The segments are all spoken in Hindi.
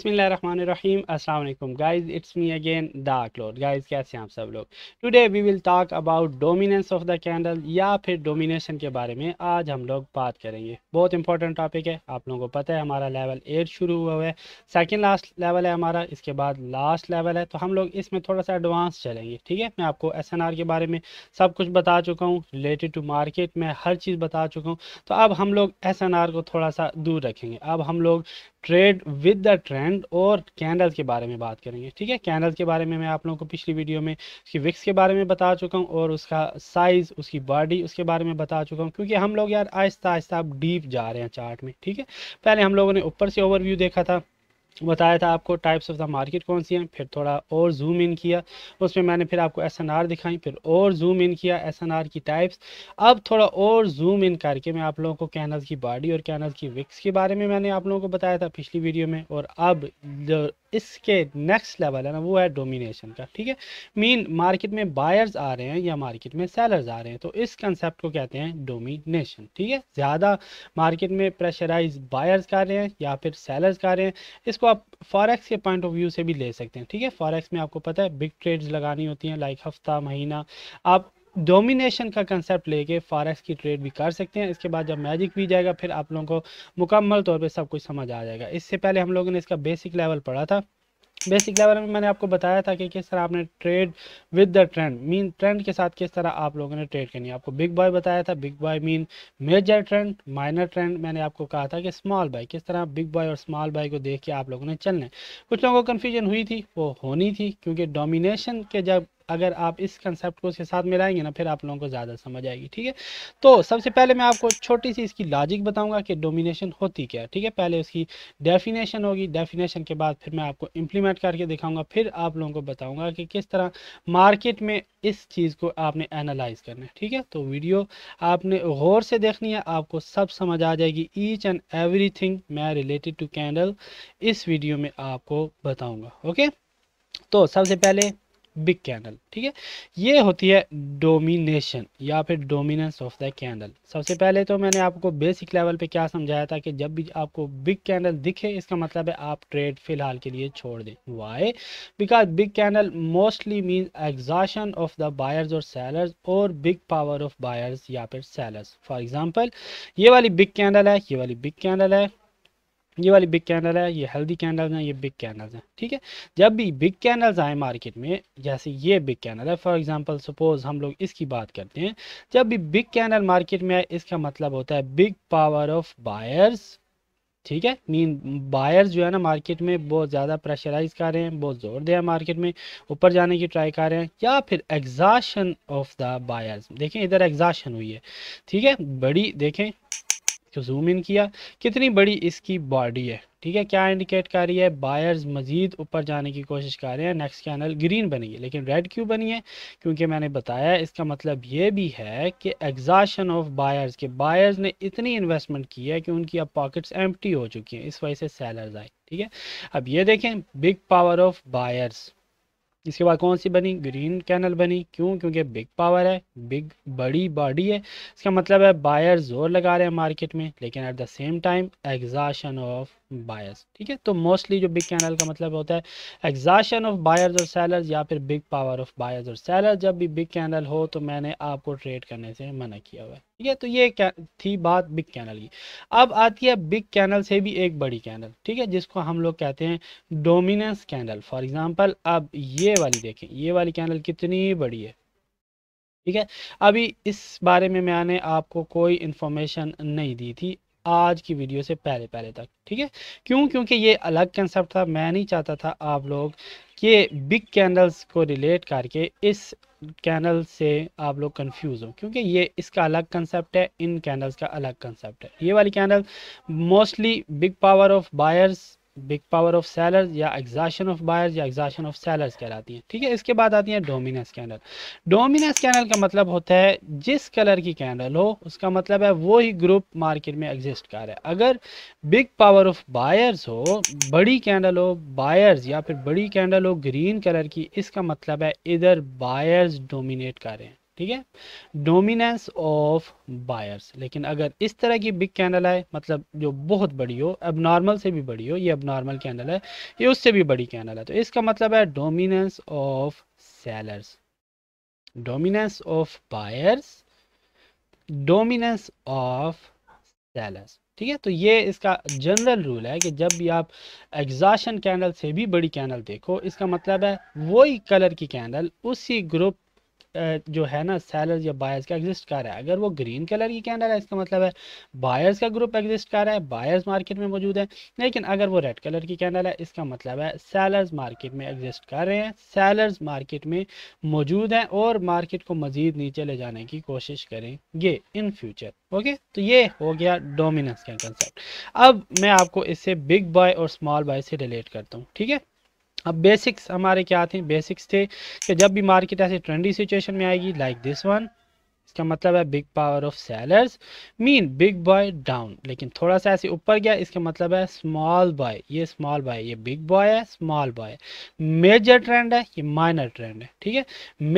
Bismillahirrahmanirrahim. Assalamu alaikum guys. It's me the Dark Lord. कैसे हैं आप सब लोग? Today we will talk about dominance of the candle या फिर डोमिनेशन के बारे में आज हम लोग बात करेंगे बहुत इंपॉर्टेंट टॉपिक है आप लोगों को पता है हमारा लेवल एट शुरू हुआ है सेकेंड लास्ट लेवल है हमारा इसके बाद लास्ट लेवल है तो हम लोग इसमें थोड़ा सा एडवांस चलेंगे ठीक है मैं आपको एस के बारे में सब कुछ बता चुका हूँ रिलेटेड टू मार्केट में हर चीज़ बता चुका हूँ तो अब हम लोग एस को थोड़ा सा दूर रखेंगे अब हम लोग ट्रेड विद द ट्रेंड और कैंडल के बारे में बात करेंगे ठीक है कैंडल के बारे में मैं आप लोगों को पिछली वीडियो में उसकी विक्स के बारे में बता चुका हूँ और उसका साइज़ उसकी बॉडी उसके बारे में बता चुका हूँ क्योंकि हम लोग यार आहिस्ता आहिस्ता अब डीप जा रहे हैं चार्ट में ठीक है पहले हम लोगों ने ऊपर से ओवरव्यू देखा था बताया था आपको टाइप्स ऑफ द मार्केट कौन सी हैं फिर थोड़ा और जूम इन किया उसमें मैंने फिर आपको एस एन आर दिखाई फिर और जूम इन किया एस एन आर की टाइप्स अब थोड़ा और जूम इन करके मैं आप लोगों को कैनल की बॉडी और कैनल की विक्स के बारे में मैंने आप लोगों को बताया था पिछली वीडियो में और अब इसके नेक्स्ट लेवल है ना वो है डोमिनेशन का ठीक है मीन मार्केट में बायर्स आ रहे हैं या मार्केट में सेलर्स आ रहे हैं तो इस कंसेप्ट को कहते हैं डोमिनेशन ठीक है ज़्यादा मार्केट में प्रेशराइज बायर्स कर रहे हैं या फिर सेलर्स कर रहे हैं इसको आप फॉरेक्स के पॉइंट ऑफ व्यू से भी ले सकते हैं ठीक है फॉरेक्स में आपको पता है बिग ट्रेड्स लगानी होती हैं लाइक हफ्ता महीना आप डोमिनेशन का कंसेप्ट लेके फॉरेक्स की ट्रेड भी कर सकते हैं इसके बाद जब मैजिक भी जाएगा फिर आप लोगों को मुकम्मल तौर पे सब कुछ समझ आ जाएगा इससे पहले हम लोगों ने इसका बेसिक लेवल पढ़ा था बेसिक लेवल में मैंने आपको बताया था कि किस तरह आपने trade with the trend mean trend के साथ किस तरह आप लोगों ने ट्रेड करनी है आपको बिग बॉय बताया था big boy mean major trend minor trend मैंने आपको कहा था कि स्मॉल बाय किस तरह बिग बॉय और स्मॉल बाय को देख के आप लोगों ने चलने कुछ लोगों को कन्फ्यूजन हुई थी वो होनी थी क्योंकि डोमिनेशन के जब अगर आप इस कंसेप्ट को उसके साथ मिलाएंगे ना फिर आप लोगों को ज़्यादा समझ आएगी ठीक है तो सबसे पहले मैं आपको छोटी सी इसकी लॉजिक बताऊंगा कि डोमिनेशन होती क्या है ठीक है पहले उसकी डेफिनेशन होगी डेफिनेशन के बाद फिर मैं आपको इम्प्लीमेंट करके दिखाऊंगा फिर आप लोगों को बताऊंगा कि किस तरह मार्केट में इस चीज़ को आपने एनालाइज करना है ठीक है तो वीडियो आपने गौर से देखनी है आपको सब समझ आ जाएगी ईच एंड एवरी थिंग मैं रिलेटेड टू कैंडल इस वीडियो में आपको बताऊँगा ओके तो सबसे पहले बिग कैंडल ठीक है ये होती है डोमिनेशन या फिर डोमिनेंस ऑफ द कैंडल सबसे पहले तो मैंने आपको बेसिक लेवल पे क्या समझाया था कि जब भी आपको बिग कैंडल दिखे इसका मतलब है आप ट्रेड फिलहाल के लिए छोड़ दें why because big candle mostly mean exhaustion of the buyers और सेलर्स और बिग पावर ऑफ बायर्स या फिर सेलर्स फॉर एग्जाम्पल ये वाली बिग कैंडल है ये वाली बिग कैंडल है ये वाली बिग कैंडल है ये हेल्दी कैंडल्स हैं ये बिग कैंडल्स हैं ठीक है जब भी बिग कैंडल्स आए मार्केट में जैसे ये बिग कैंडल है फॉर एग्जांपल सपोज हम लोग इसकी बात करते हैं जब भी बिग कैंडल मार्केट में आए इसका मतलब होता है बिग पावर ऑफ बायर्स ठीक है मीन बायर्स जो है ना मार्केट में बहुत ज़्यादा प्रेशराइज कर रहे हैं बहुत ज़ोर दे मार्केट में ऊपर जाने की ट्राई कर रहे हैं या फिर एग्जाशन ऑफ द बायर्स देखें इधर एग्जाशन हुई है ठीक है बड़ी देखें इसको जूम इन किया कितनी बड़ी इसकी बॉडी है ठीक है क्या इंडिकेट कर रही है बायर्स मज़ीद ऊपर जाने की कोशिश कर रहे हैं नेक्स्ट कैनल ग्रीन बनी है लेकिन रेड क्यों बनी है क्योंकि मैंने बताया इसका मतलब ये भी है कि एग्जाशन ऑफ बायर्स के बायर्स ने इतनी इन्वेस्टमेंट की है कि उनकी अब पॉकेट्स एम्प्टी हो चुकी हैं इस वजह से सेलर्स आए ठीक है अब ये देखें बिग पावर ऑफ बायर्स इसके बाद कौन सी बनी ग्रीन कैनल बनी क्यों क्योंकि बिग पावर है बिग बड़ी बॉडी है इसका मतलब है बायर जोर लगा रहे हैं मार्केट में लेकिन at the same time exhaustion of buyers ठीक है तो मोस्टली जो बिग कैनल का मतलब होता है एग्जाशन ऑफ बायर्स और सेलर्स या फिर बिग पावर ऑफ बायर्स और सेलर्स जब भी बिग कैनल हो तो मैंने आपको ट्रेड करने से मना किया हुआ है ठीक है तो ये थी बात बिग कैनल की अब आती है बिग कैनल से भी एक बड़ी कैनल ठीक है जिसको हम लोग कहते हैं डोमिनेंस कैनल फॉर एग्जाम्पल अब ये वाली देखें ये वाली कैनल कितनी बड़ी है ठीक है अभी इस बारे में मैंने आपको कोई इन्फॉर्मेशन नहीं दी थी आज की वीडियो से पहले पहले तक ठीक है क्यों क्योंकि ये अलग कंसेप्ट था मैं नहीं चाहता था आप लोग के बिग कैंडल्स को रिलेट करके इस कैंडल से आप लोग कंफ्यूज हो क्योंकि ये इसका अलग कंसेप्ट है इन कैंडल्स का अलग कंसेप्ट है ये वाली candle mostly big power of buyers big power of sellers या एग्जाशन ऑफ बायर्स या एग्जाशन ऑफ सेलर्स कहलाती हैं ठीक है इसके बाद आती है डोमिनस कैंडल डोमिनस कैंडल का मतलब होता है जिस कलर की कैंडल हो उसका मतलब है वो ही ग्रुप मार्केट में एग्जिस्ट कर रहा है अगर बिग पावर ऑफ बायर्स हो बड़ी कैंडल हो बायर्स या फिर बड़ी कैंडल हो ग्रीन कलर की इसका मतलब है इधर बायर्स डोमिनेट कर रहे हैं ठीक है डोमिनेंस ऑफ बायर्स लेकिन अगर इस तरह की बिग कैंडल आए मतलब जो बहुत बड़ी हो अब नॉर्मल से भी बड़ी हो ये अब नॉर्मल कैंडल है ये उससे भी बड़ी कैंडल है तो इसका मतलब है dominance of sellers dominance of buyers dominance of sellers ठीक है तो ये इसका जनरल रूल है कि जब भी आप एग्जॉशन कैंडल से भी बड़ी कैंडल देखो इसका मतलब है वही कलर की कैंडल उसी ग्रुप जो है ना सेलर्स या बायर्स का एग्जिस्ट कर रहा है अगर वो ग्रीन कलर की कैंडल है इसका मतलब है बायर्स का ग्रुप एग्जिस्ट कर रहा है बायर्स मार्केट में मौजूद है लेकिन अगर वो रेड कलर की कैंडल है इसका मतलब है सेलर्स मार्केट में एग्जिस्ट कर रहे हैं सेलर्स मार्केट में मौजूद हैं और मार्केट को मज़ीद नीचे ले जाने की कोशिश करेंगे इन फ्यूचर ओके तो ये हो गया डोमिनस का कंसेप्ट अब मैं आपको इससे बिग बाय और स्मॉल बाय से रिलेट करता हूँ ठीक है अब बेसिक्स हमारे क्या थे बेसिक्स थे कि जब भी मार्केट ऐसे ट्रेंडी सिचुएशन में आएगी लाइक दिस वन इसका मतलब है big power of sellers mean big boy down लेकिन थोड़ा सा ऐसे ऊपर गया इसका मतलब है स्मॉल बॉय ये स्मॉल बॉय ये बिग बॉय है स्मॉल बॉय मेजर ट्रेंड है ये माइनर ट्रेंड है ठीक है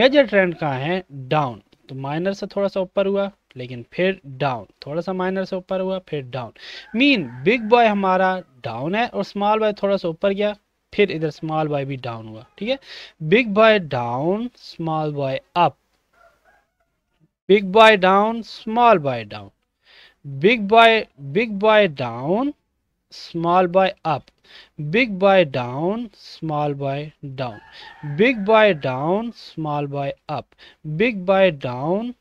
मेजर ट्रेंड कहाँ है डाउन तो माइनर से थोड़ा सा ऊपर हुआ लेकिन फिर डाउन थोड़ा सा माइनर से ऊपर हुआ फिर डाउन मीन बिग बॉय हमारा डाउन है और स्मॉल बॉय थोड़ा सा ऊपर गया फिर इधर स्मॉल बाय भी डाउन हुआ ठीक है big buy down small buy up big buy down small buy down big buy big buy down small buy up big buy down small buy down big buy down small buy up big buy down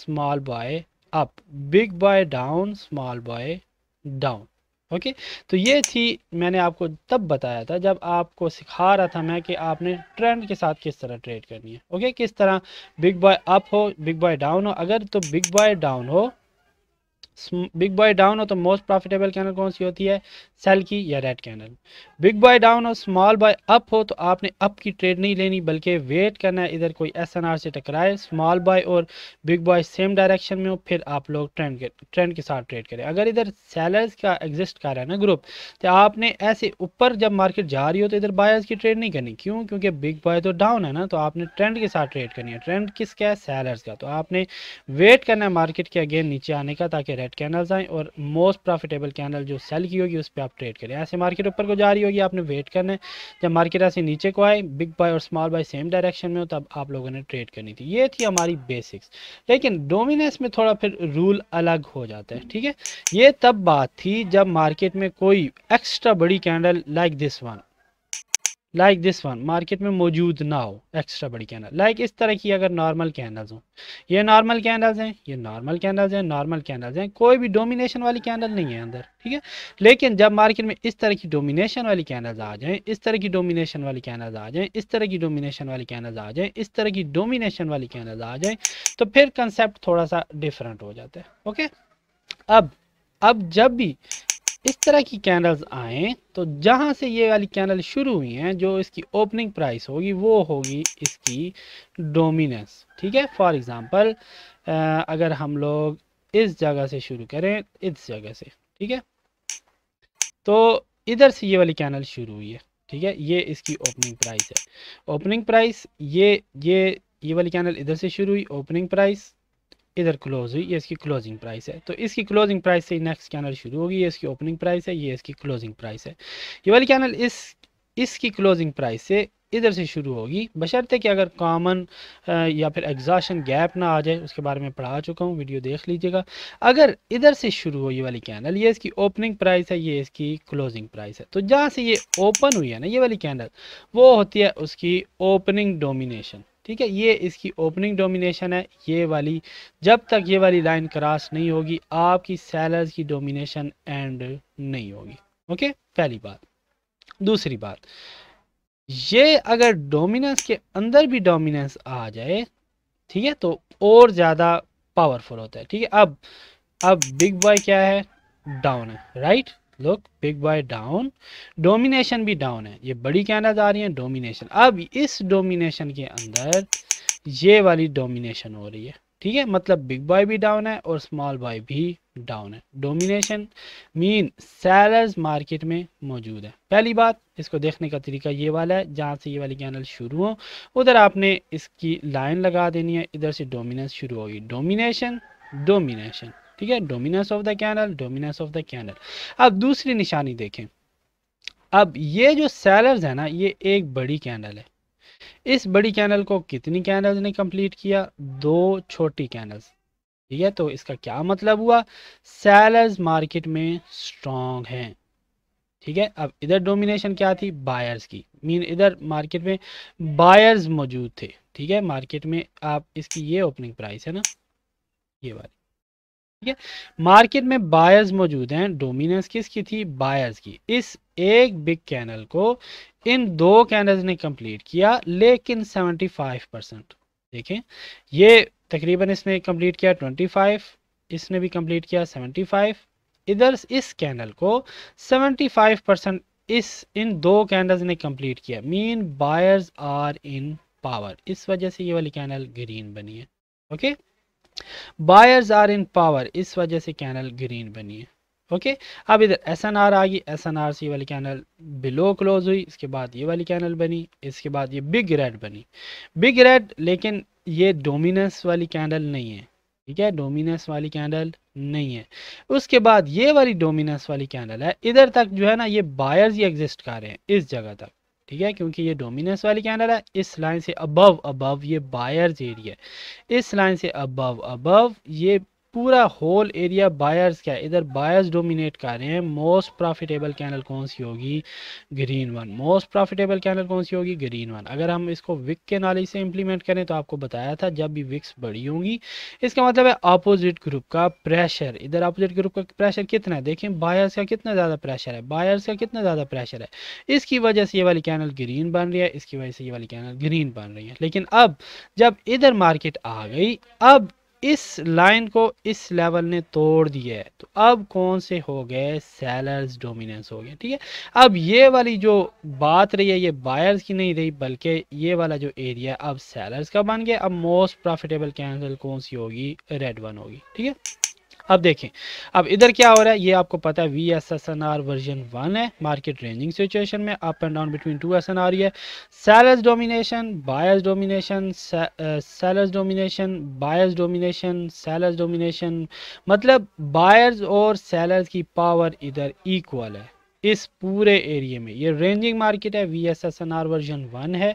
small buy up big buy down small buy down okay तो ये थी मैंने आपको तब बताया था जब आपको सिखा रहा था मैं कि आपने ट्रेंड के साथ किस तरह ट्रेड करनी है ओके किस तरह बिग बॉय अप हो बिग बॉय डाउन हो अगर तो बिग बॉय डाउन हो बिग बॉय डाउन हो तो मोस्ट प्रॉफिटेबल कैनल कौन सी होती है सेल की या red candle big boy down हो स्मॉल बॉय अप हो तो आपने अप की ट्रेड नहीं लेनी बल्कि वेट करना है इधर कोई एस एन आर से टकराए स्मॉल बॉय और बिग बॉय सेम डायरेक्शन में हो फिर आप लोग ट्रेंड के ट्रेंड के साथ ट्रेड करें अगर इधर सेलर्स का एग्जिस्ट कर रहा है ना ग्रुप तो आपने ऐसे ऊपर जब मार्केट जा रही हो तो इधर बायर्स की ट्रेड नहीं करनी क्यों क्योंकि बिग बॉय तो डाउन है ना तो आपने ट्रेंड के साथ ट्रेड करनी है ट्रेंड किसका है सेलर्स का तो आपने वेट करना है मार्केट के अगेन नीचे आने का ताकि रेड एड कैनल्स आएँ और मोस्ट प्रॉफिटेबल कैनल जो सेल की होगी उस पर आप ट्रेड करें ऐसे मार्केट ऊपर को जा रही होगी आपने वेट करना है जब मार्केट ऐसे नीचे को आए बिग बाय और स्मॉल बाय सेम डायरेक्शन में हो तब आप लोगों ने ट्रेड करनी थी ये थी हमारी बेसिक्स लेकिन डोमिनेंस में थोड़ा फिर रूल अलग हो जाता है ठीक है ये तब बात थी जब मार्केट में कोई एक्स्ट्रा बड़ी candle like this one like this one market में मौजूद ना हो एक्स्ट्रा बड़ी कैंडल लाइक इस तरह की अगर नॉर्मल कैंडल्स हो ये नॉर्मल कैंडल्स हैं ये नॉर्मल कैंडल्स हैं नॉर्मल कैंडल्स हैं कोई भी डोमिनेशन वाली कैंडल नहीं है अंदर ठीक है लेकिन जब मार्केट में इस तरह की डोमिनेशन वाली कैंडल्स आ जाएं इस तरह की डोमिनेशन वाली कैंडल्स आ जाएं इस तरह की डोमिनेशन वाली कैंडल्स आ जाएं इस तरह की डोमिनेशन वाली कैंडल्स आ जाएं तो फिर कंसेप्ट थोड़ा सा डिफरेंट हो जाता है ओके अब अब जब भी इस तरह की कैंडल्स आए तो जहां से ये वाली कैंडल शुरू हुई हैं जो इसकी ओपनिंग प्राइस होगी वो होगी इसकी डोमिनेंस ठीक है फॉर एग्ज़ाम्पल अगर हम लोग इस जगह से शुरू करें इस जगह से ठीक है तो इधर से ये वाली कैंडल शुरू हुई है ठीक है ये इसकी ओपनिंग प्राइस है ओपनिंग प्राइस ये ये ये वाली कैनल इधर से शुरू हुई ओपनिंग प्राइस इधर क्लोज हुई ये इसकी क्लोजिंग प्राइस है तो इसकी क्लोजिंग प्राइस से नेक्स्ट कैनल शुरू होगी ये इसकी ओपनिंग प्राइस है ये इसकी क्लोजिंग प्राइस है ये वाली कैनल इस इसकी क्लोजिंग प्राइस से इधर से शुरू होगी बशर्ते कि अगर कॉमन या फिर एग्जॉशन गैप ना आ जाए उसके बारे में पढ़ा चुका हूँ वीडियो देख लीजिएगा अगर इधर से शुरू हो ये वाली कैंडल ये इसकी ओपनिंग प्राइस है ये इसकी क्लोजिंग प्राइस है तो जहाँ से ये ओपन हुई है ना ये वाली कैंडल वो होती है उसकी ओपनिंग डोमिनेशन ठीक है ये इसकी ओपनिंग डोमिनेशन है ये वाली जब तक ये वाली लाइन क्रॉस नहीं होगी आपकी सेलर्स की डोमिनेशन एंड नहीं होगी ओके पहली बात दूसरी बात ये अगर डोमिनेंस के अंदर भी डोमिनेंस आ जाए ठीक है तो और ज़्यादा पावरफुल होता है ठीक है अब अब बिग बॉय क्या है डाउन है right look big buy down domination भी डाउन है ये बड़ी कहना जा रही है डोमिनेशन अब इस डोमिनेशन के अंदर ये वाली डोमिनेशन हो रही है ठीक है मतलब बिग बॉय भी डाउन है और स्मॉल बॉय भी डाउन है डोमिनेशन मीन सेलर्स मार्केट में मौजूद है पहली बात इसको देखने का तरीका ये वाला है जहाँ से ये वाली कैनल शुरू हो उधर आपने इसकी लाइन लगा देनी है इधर से डोमिनेंस शुरू होगी डोमिनेशन डोमिनेशन ठीक है dominance of the candle dominance of the candle अब दूसरी निशानी देखें अब ये जो सेलर्स है ना ये एक बड़ी कैनल है इस बड़ी कैनल को कितनी कैनल्स ने कंप्लीट किया दो छोटी कैनल्स ठीक है तो इसका क्या मतलब हुआ सेलर्स मार्केट में स्ट्रांग हैं ठीक है अब इधर डोमिनेशन क्या थी बायर्स की मीन इधर मार्केट में बायर्स मौजूद थे ठीक है मार्केट में आप इसकी ये ओपनिंग प्राइस है ना ये वाली ठीक है मार्केट में बायर्स मौजूद हैं डोमिनेंस किसकी थी बायर्स की इस एक बिग कैनल को इन दो कैनल्स ने कंप्लीट किया लेकिन 75 परसेंट देखें ये तकरीबन इसने कंप्लीट किया 25 इसने भी कंप्लीट किया 75 इधर इस कैनल को 75 परसेंट इस इन दो कैनल्स ने कंप्लीट किया mean buyers are in power इस वजह से ये वाली कैनल ग्रीन बनी है okay okay? Buyers are in power इस वजह से कैनल ग्रीन बनी है ओके अब इधर एस एन आर आ गई एस एन आर से वाली कैनल बिलो क्लोज हुई इसके बाद ये वाली कैनल बनी इसके बाद ये बिग रेड बनी बिग रेड लेकिन ये डोमिनस वाली कैंडल नहीं है ठीक है डोमिनस वाली कैंडल नहीं है उसके बाद ये वाली डोमिनस वाली कैंडल है इधर तक जो है ना ये बायर्स ही एग्जिस्ट कर रहे हैं इस जगह तक ठीक है क्योंकि ये डोमिनेंस वाली कैंडल है इस लाइन से अबव अबव ये बायर्स एरिया इस लाइन से अबव अबव ये पूरा होल एरिया बायर्स का इधर बायर्स डोमिनेट कर रहे हैं मोस्ट प्रॉफिटेबल कैनल कौन सी होगी green one most profitable candle कौन सी होगी ग्रीन वन अगर हम इसको विक के नाले से इंप्लीमेंट करें तो आपको बताया था जब भी विक्स बड़ी होंगी इसका मतलब है अपोजिट ग्रुप का प्रेशर इधर अपोजिट ग्रुप का प्रेशर कितना है देखें बायर्स का कितना ज़्यादा प्रेशर है बायर्स का कितना ज़्यादा प्रेशर है इसकी वजह से ये वाली कैनल ग्रीन बन रही है इसकी वजह से ये वाली कैनल ग्रीन बन रही है लेकिन अब जब इधर मार्केट आ गई अब इस लाइन को इस लेवल ने तोड़ दिया है तो अब कौन से हो गए सेलर्स डोमिनेंस हो गया ठीक है अब ये वाली जो बात रही है ये बायर्स की नहीं रही बल्कि ये वाला जो एरिया अब सेलर्स का बन गया अब मोस्ट प्रॉफिटेबल कैंसल कौन सी होगी रेड वन होगी ठीक है अब देखें अब इधर क्या हो रहा है ये आपको पता है V S S N R version one है मार्केट रेंजिंग सिचुएशन में up and down between two S N R है sellers domination buyers domination sellers domination buyers domination sellers domination मतलब बायर्स और सेलर्स की पावर इधर इक्वल है इस पूरे एरिया में ये रेंजिंग मार्केट है V S S N R version one है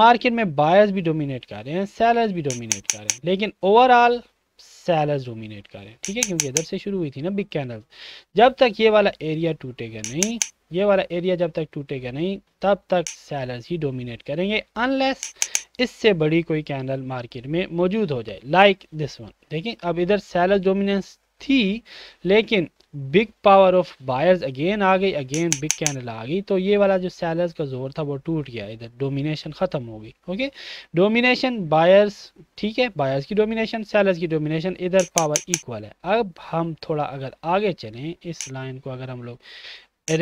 मार्केट में बायर्स भी डोमिनेट कर रहे हैं सेलर्स भी डोमिनेट कर रहे हैं लेकिन ओवरऑल सेलर्स डोमिनेट करें ठीक है क्योंकि इधर से शुरू हुई थी ना बिग कैंडल जब तक ये वाला एरिया टूटेगा नहीं ये वाला एरिया जब तक टूटेगा नहीं तब तक सेलर्स ही डोमिनेट करेंगे अनलेस इससे बड़ी कोई कैंडल मार्केट में मौजूद हो जाए लाइक दिस वन देखिए अब इधर सेलर डोमिनेंस थी लेकिन big power of buyers again आ गई अगेन बिग कैंडल आ गई तो ये वाला जो सेलर्स का जोर था वो टूट गया इधर डोमिनेशन ख़त्म हो गई ओके डोमिनेशन बायर्स ठीक है बायर्स की डोमिनेशन सेलर्स की डोमिनेशन इधर पावर इक्वल है अब हम थोड़ा अगर आगे चलें इस लाइन को अगर हम लोग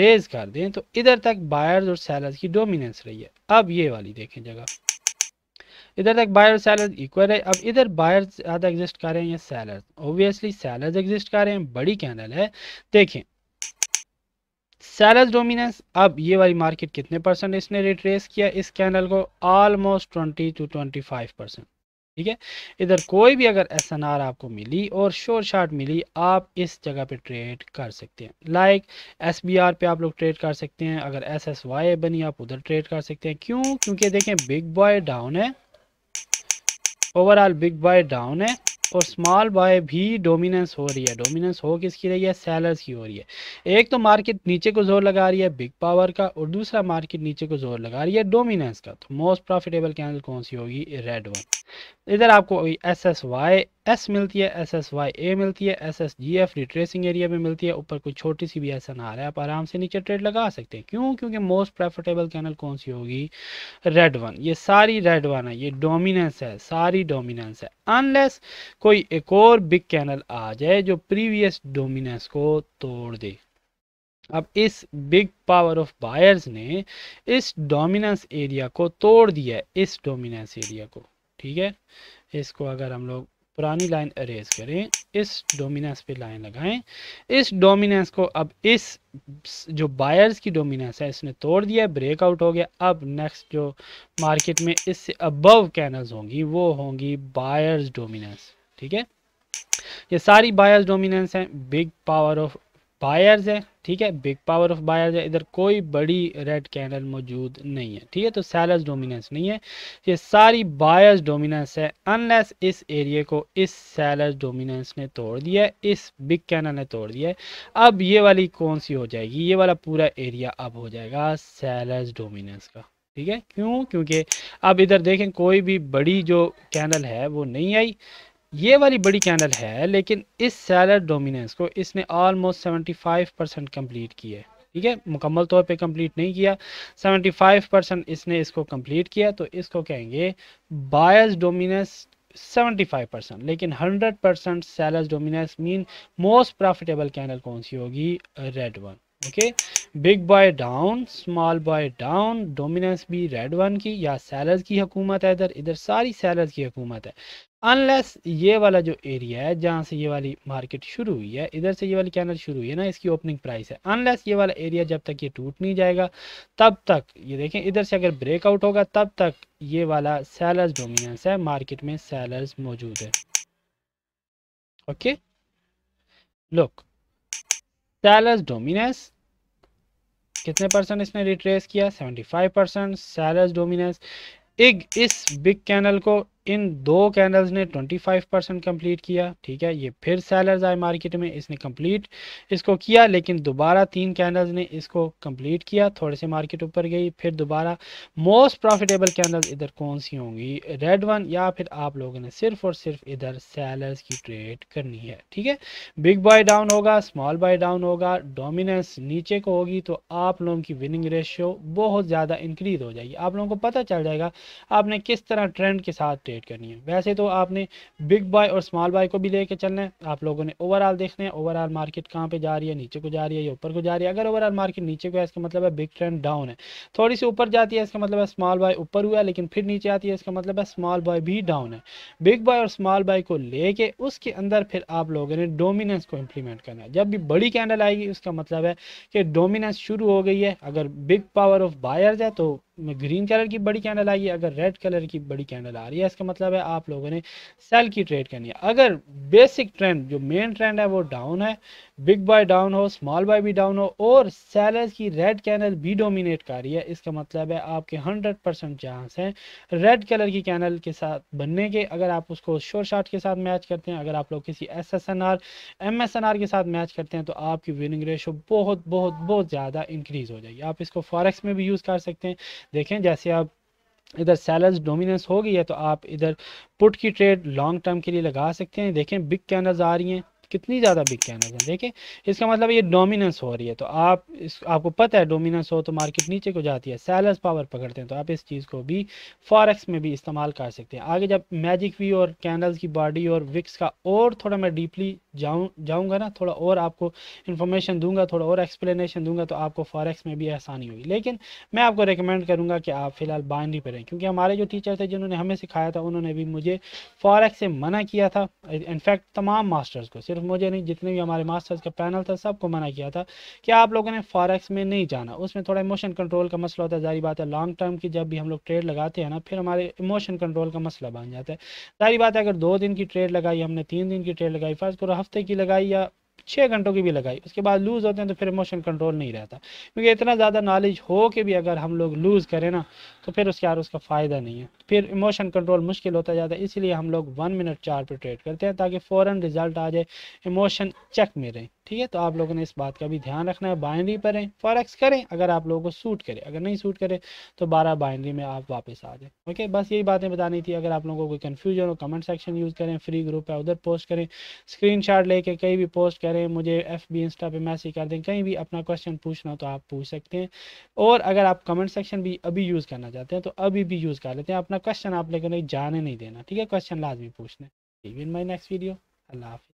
रेज कर दें तो इधर तक बायर्स और सेलर्स की डोमिनेंस रही है अब ये वाली देखें जगह इधर तक बायर और सेलर इक्वल है अब इधर बायर ज़्यादा एग्जिस्ट कर रहे हैं या सैलर ओबियसली सैलर एग्जिस्ट कर रहे हैं बड़ी कैंडल है देखें सैलर डोमिनेंस अब ये वाली मार्केट कितने परसेंट इसने रिट्रेस किया इस कैंडल को almost twenty two twenty five percent ठीक है इधर कोई भी अगर एस एन आर आपको मिली और शोर शार्ट मिली आप इस जगह पे ट्रेड कर सकते हैं लाइक एस बी आर पे आप लोग ट्रेड कर सकते हैं अगर एस एस वाई बनी आप उधर ट्रेड कर सकते हैं क्यों क्योंकि देखें बिग बॉय डाउन है ओवरऑल बिग बाय डाउन है और स्मॉल बाय भी डोमिनेंस हो रही है डोमिनेंस हो किसकी रही है सेलर्स की हो रही है एक तो मार्केट नीचे को जोर लगा रही है बिग पावर का और दूसरा मार्केट नीचे को जोर लगा रही है डोमिनेंस का तो मोस्ट प्रॉफिटेबल कैंडल कौन सी होगी रेड वन इधर आपको एस एस वाई एस मिलती है एस एस वाई ए मिलती है S S G F retracing area में मिलती है ऊपर कोई छोटी सी भी ऐसा ना आ रहा है आप आराम से नीचे ट्रेड लगा सकते हैं क्यों क्योंकि मोस्ट प्रॉफिटेबल कैनल कौन सी होगी रेड वन ये सारी रेड वन है ये डोमिनेंस है सारी डोमिनेंस है अनलेस कोई एक और बिग कैनल आ जाए जो प्रीवियस डोमिनेंस को तोड़ दे अब इस बिग पावर ऑफ बायर्स ने इस डोमिनेंस एरिया को तोड़ दिया इस डोमिनेंस एरिया को ठीक है इसको अगर हम लोग पुरानी लाइन अरेज करें इस डोमिनेंस पे लाइन लगाएं इस डोमिनेंस को अब इस जो बायर्स की डोमिनेंस है इसने तोड़ दिया ब्रेक आउट हो गया अब नेक्स्ट जो मार्केट में इससे अबव कैनल्स होंगी वो होंगी बायर्स डोमिनेंस ठीक है ये सारी बायर्स डोमिनेंस हैं बिग पावर ऑफ बायर्स है ठीक है बिग पावर ऑफ बायर्स है इधर कोई बड़ी रेड कैंडल मौजूद नहीं है ठीक है तो सेलर्स डोमिनेंस नहीं है ये सारी बायर्स डोमिनेंस है अनलेस इस एरिया को इस सेलर्स डोमिनेंस ने तोड़ दिया है इस बिग कैंडल ने तोड़ दिया है अब ये वाली कौन सी हो जाएगी ये वाला पूरा एरिया अब हो जाएगा सेलर्स डोमिनेंस का ठीक है क्यों क्योंकि अब इधर देखें कोई भी बड़ी जो कैंडल है वो नहीं आई ये वाली बड़ी कैंडल है लेकिन इस सेलर डोमिनेंस को इसने ऑलमोस्ट 75 परसेंट कम्प्लीट किया है ठीक है मुकम्मल तौर पे कंप्लीट नहीं किया 75 परसेंट इसने इसको कंप्लीट किया तो इसको कहेंगे बायस डोमिनेंस 75 परसेंट लेकिन 100 percent sellers dominance mean most profitable candle कौन सी होगी red one okay big boy down small boy down dominance भी रेड वन की या सेलर्स की हुकूमत है इधर इधर सारी सेलर्स की हुकूमत है अनलेस ये वाला जो एरिया है जहाँ से ये वाली मार्केट शुरू हुई है इधर से ये वाली कैनल शुरू हुई है ना इसकी ओपनिंग प्राइस है अनलेस ये वाला एरिया जब तक ये टूट नहीं जाएगा तब तक ये देखें इधर से अगर ब्रेकआउट होगा तब तक ये वाला सेलर्स डोमिनेंस है मार्केट में सेलर्स मौजूद है ओके लुक सेलर्स डोमिनेंस कितने परसेंट इसने रिट्रेस किया फाइव परसेंट सेलर्स डोमिनेंस इग इस बिग कैनल को इन दो कैंडल्स ने 25 परसेंट कम्प्लीट किया ठीक है ये फिर सेलर्स आए मार्केट में इसने कम्प्लीट इसको किया लेकिन दोबारा तीन कैंडल्स ने इसको कंप्लीट किया थोड़े से मार्केट ऊपर गई फिर दोबारा मोस्ट प्रॉफिटेबल कैंडल्स इधर कौन सी होंगी रेड वन या फिर आप लोगों ने सिर्फ और सिर्फ इधर सेलर्स की ट्रेड करनी है ठीक है बिग बाय डाउन होगा स्मॉल बाय डाउन होगा डोमिनेंस नीचे को होगी तो आप लोगों की विनिंग रेशियो बहुत ज़्यादा इंक्रीज हो जाएगी आप लोगों को पता चल जाएगा आपने किस तरह ट्रेंड के साथ ट्रेड ट्रेड करनी है वैसे तो आपने बिग बाय और स्मॉल बाय को भी लेके चलना है आप लोगों ने ओवरऑल देखना है ओवरऑल मार्केट कहाँ पे जा रही है नीचे को जा रही है या ऊपर को जा रही है अगर ओवरऑल मार्केट नीचे को है इसका मतलब है बिग ट्रेंड डाउन है थोड़ी सी ऊपर जाती है इसका मतलब है स्मॉल बाय ऊपर हुआ है लेकिन फिर नीचे आती है इसका मतलब है स्मॉल बाय भी डाउन है बिग बाय और स्मॉल बाय को लेके उसके अंदर फिर आप लोगों ने डोमिनेंस को इम्प्लीमेंट करना है जब भी बड़ी कैंडल आएगी उसका मतलब है कि डोमिनेंस शुरू हो गई है अगर बिग पावर ऑफ बायर्स है तो ग्रीन कलर की बड़ी कैंडल आई है अगर रेड कलर की बड़ी कैंडल आ रही है इसका मतलब है आप लोगों ने सेल की ट्रेड करनी है अगर बेसिक ट्रेंड जो मेन ट्रेंड है वो डाउन है बिग बाय डाउन हो स्मॉल बाय भी डाउन हो और सेलर्स की रेड कैनल भी डोमिनेट कर रही है इसका मतलब है आपके 100 परसेंट चांस हैं रेड कलर की कैनल के साथ बनने के अगर आप उसको शोर शार्ट के साथ मैच करते हैं अगर आप लोग किसी S S N R M S N R के साथ मैच करते हैं तो आपकी विनिंग रेशो बहुत बहुत बहुत ज़्यादा इंक्रीज़ हो जाएगी आप इसको फॉरेक्स में भी यूज़ कर सकते हैं देखें जैसे आप इधर सेलर्स डोमिनेंस हो गई है तो आप इधर पुट की ट्रेड लॉन्ग टर्म के लिए लगा सकते हैं देखें बिग कैनल्स आ रही हैं कितनी ज़्यादा बिग के हैं देखिए इसका मतलब ये डोमिनेंस हो रही है तो आप इस आपको पता है डोमिनेंस हो तो मार्केट नीचे को जाती है सेलर्स पावर पकड़ते हैं तो आप इस चीज़ को भी फॉरेक्स में भी इस्तेमाल कर सकते हैं आगे जब मैजिक वी और कैंडल्स की बॉडी और विक्स का और थोड़ा मैं डीपली जाऊँ जाऊँगा ना थोड़ा और आपको इन्फॉर्मेशन दूंगा थोड़ा और एक्सप्लेनेशन दूंगा तो आपको फॉरेक्स में भी आसानी होगी लेकिन मैं आपको रिकमेंड करूँगा कि आप फिलहाल बाइंड्री पर रहें क्योंकि हमारे जो टीचर थे जिन्होंने हमें सिखाया था उन्होंने भी मुझे फॉरेक्स से मना किया था इनफैक्ट तमाम मास्टर्स को सिर्फ सिर्फ मुझे नहीं जितने भी हमारे मास्टर्स का पैनल था सबको मना किया था कि आप लोगों ने फॉरेक्स में नहीं जाना उसमें थोड़ा इमोशन कंट्रोल का मसला होता है जारी बात है लॉन्ग टर्म की जब भी हम लोग ट्रेड लगाते हैं ना फिर हमारे इमोशन कंट्रोल का मसला बन जाता है जारी बात है अगर दो दिन की ट्रेड लगाई हमने तीन दिन की ट्रेड लगाई फर्ज करो हफ्ते की लगाई या छः घंटों की भी लगाई उसके बाद लूज़ होते हैं तो फिर इमोशन कंट्रोल नहीं रहता क्योंकि इतना ज़्यादा नॉलेज हो के भी अगर हम लोग लूज़ करें ना तो फिर उसके यार उसका फ़ायदा नहीं है फिर इमोशन कंट्रोल मुश्किल होता जाता है इसीलिए हम लोग वन मिनट चार पर ट्रेड करते हैं ताकि फ़ौर रिज़ल्ट आ जाए इमोशन चेक में रहें ठीक है तो आप लोगों ने इस बात का भी ध्यान रखना है बाइनरी पर है फॉरेक्स करें अगर आप लोगों को सूट करे अगर नहीं सूट करे तो बारह बाइनरी में आप वापस आ जाए ओके बस यही बातें बतानी थी अगर आप लोगों को कोई कन्फ्यूजन हो कमेंट सेक्शन यूज़ करें फ्री ग्रुप है उधर पोस्ट करें स्क्रीन शॉट लेके कहीं भी पोस्ट करें मुझे एफ बी इंस्टा पर मैसेज कर दें कहीं भी अपना क्वेश्चन पूछना हो तो आप पूछ सकते हैं और अगर आप कमेंट सेक्शन भी अभी यूज़ करना चाहते हैं तो अभी भी यूज़ कर लेते हैं अपना क्वेश्चन आप लेकर जाने नहीं देना ठीक है क्वेश्चन लाजमी पूछना इन माई नेक्स्ट वीडियो अल्लाह हाफि